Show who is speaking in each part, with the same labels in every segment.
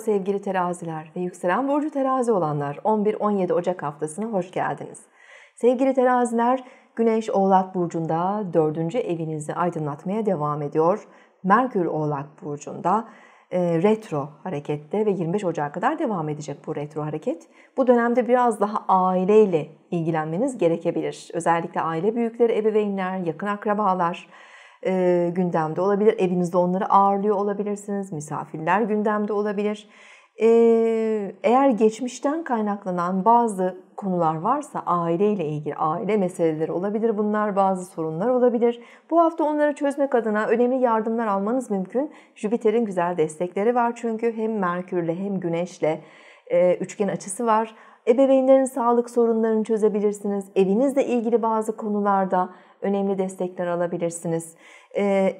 Speaker 1: sevgili teraziler ve yükselen burcu terazi olanlar 11-17 Ocak haftasına hoş geldiniz. Sevgili teraziler, Güneş Oğlak Burcu'nda 4. evinizi aydınlatmaya devam ediyor. Merkür Oğlak Burcu'nda e, retro harekette ve 25 Ocak'a kadar devam edecek bu retro hareket. Bu dönemde biraz daha aileyle ilgilenmeniz gerekebilir. Özellikle aile büyükleri, ebeveynler, yakın akrabalar, e, gündemde olabilir. Evinizde onları ağırlıyor olabilirsiniz. Misafirler gündemde olabilir. E, eğer geçmişten kaynaklanan bazı konular varsa aileyle ilgili aile meseleleri olabilir. Bunlar bazı sorunlar olabilir. Bu hafta onları çözmek adına önemli yardımlar almanız mümkün. Jüpiter'in güzel destekleri var çünkü hem Merkür'le hem Güneş'le üçgen açısı var. Ebeveynlerin sağlık sorunlarını çözebilirsiniz. Evinizle ilgili bazı konularda önemli destekler alabilirsiniz.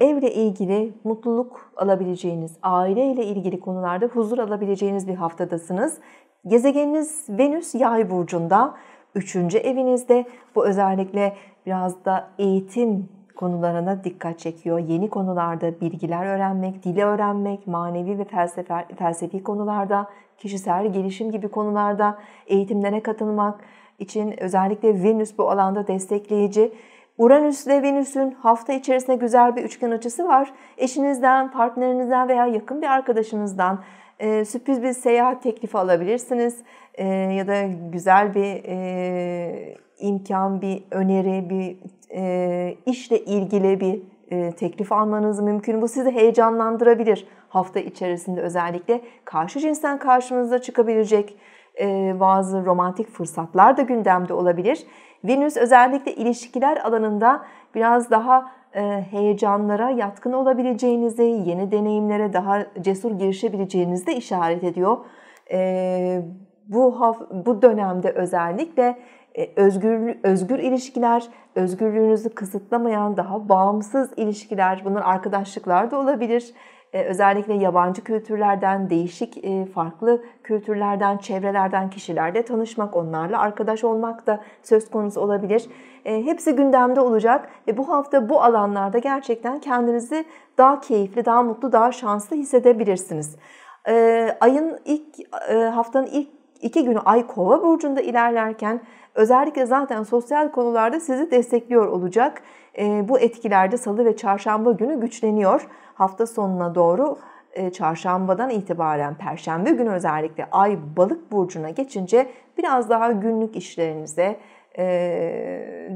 Speaker 1: Evle ilgili mutluluk alabileceğiniz, aileyle ilgili konularda huzur alabileceğiniz bir haftadasınız. Gezegeniniz Venüs Yay burcunda, Üçüncü evinizde. Bu özellikle biraz da eğitim konularına dikkat çekiyor. Yeni konularda bilgiler öğrenmek, dili öğrenmek, manevi ve felsefe, felsefi konularda, kişisel gelişim gibi konularda eğitimlere katılmak için özellikle Venüs bu alanda destekleyici. Uranüs ile Venüs'ün hafta içerisinde güzel bir üçgen açısı var. Eşinizden, partnerinizden veya yakın bir arkadaşınızdan e, sürpriz bir seyahat teklifi alabilirsiniz. E, ya da güzel bir e, imkan, bir öneri, bir e, işle ilgili bir e, teklif almanız mümkün. Bu sizi heyecanlandırabilir hafta içerisinde özellikle. Karşı cinsten karşınıza çıkabilecek e, bazı romantik fırsatlar da gündemde olabilir. Venüs özellikle ilişkiler alanında biraz daha e, heyecanlara yatkın olabileceğinizi, yeni deneyimlere daha cesur girişebileceğinizi de işaret ediyor. E, bu bu dönemde özellikle e, özgür özgür ilişkiler, özgürlüğünüzü kısıtlamayan daha bağımsız ilişkiler, bunlar arkadaşlıklar da olabilir. E, özellikle yabancı kültürlerden, değişik e, farklı kültürlerden, çevrelerden kişilerle tanışmak, onlarla arkadaş olmak da söz konusu olabilir. Hepsi gündemde olacak ve bu hafta bu alanlarda gerçekten kendinizi daha keyifli, daha mutlu, daha şanslı hissedebilirsiniz. Ayın ilk haftanın ilk iki günü ay kova burcunda ilerlerken özellikle zaten sosyal konularda sizi destekliyor olacak. E, bu etkilerde salı ve çarşamba günü güçleniyor. Hafta sonuna doğru e, çarşambadan itibaren perşembe günü özellikle ay balık burcuna geçince biraz daha günlük işlerinize,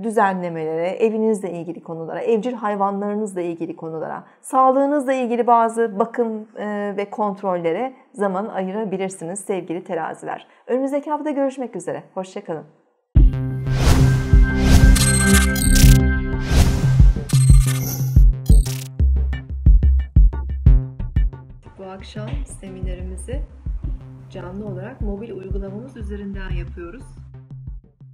Speaker 1: düzenlemelere, evinizle ilgili konulara, evcil hayvanlarınızla ilgili konulara, sağlığınızla ilgili bazı bakım ve kontrollere zaman ayırabilirsiniz sevgili teraziler. Önümüzdeki hafta görüşmek üzere. Hoşçakalın. Bu akşam seminerimizi canlı olarak mobil uygulamamız üzerinden yapıyoruz.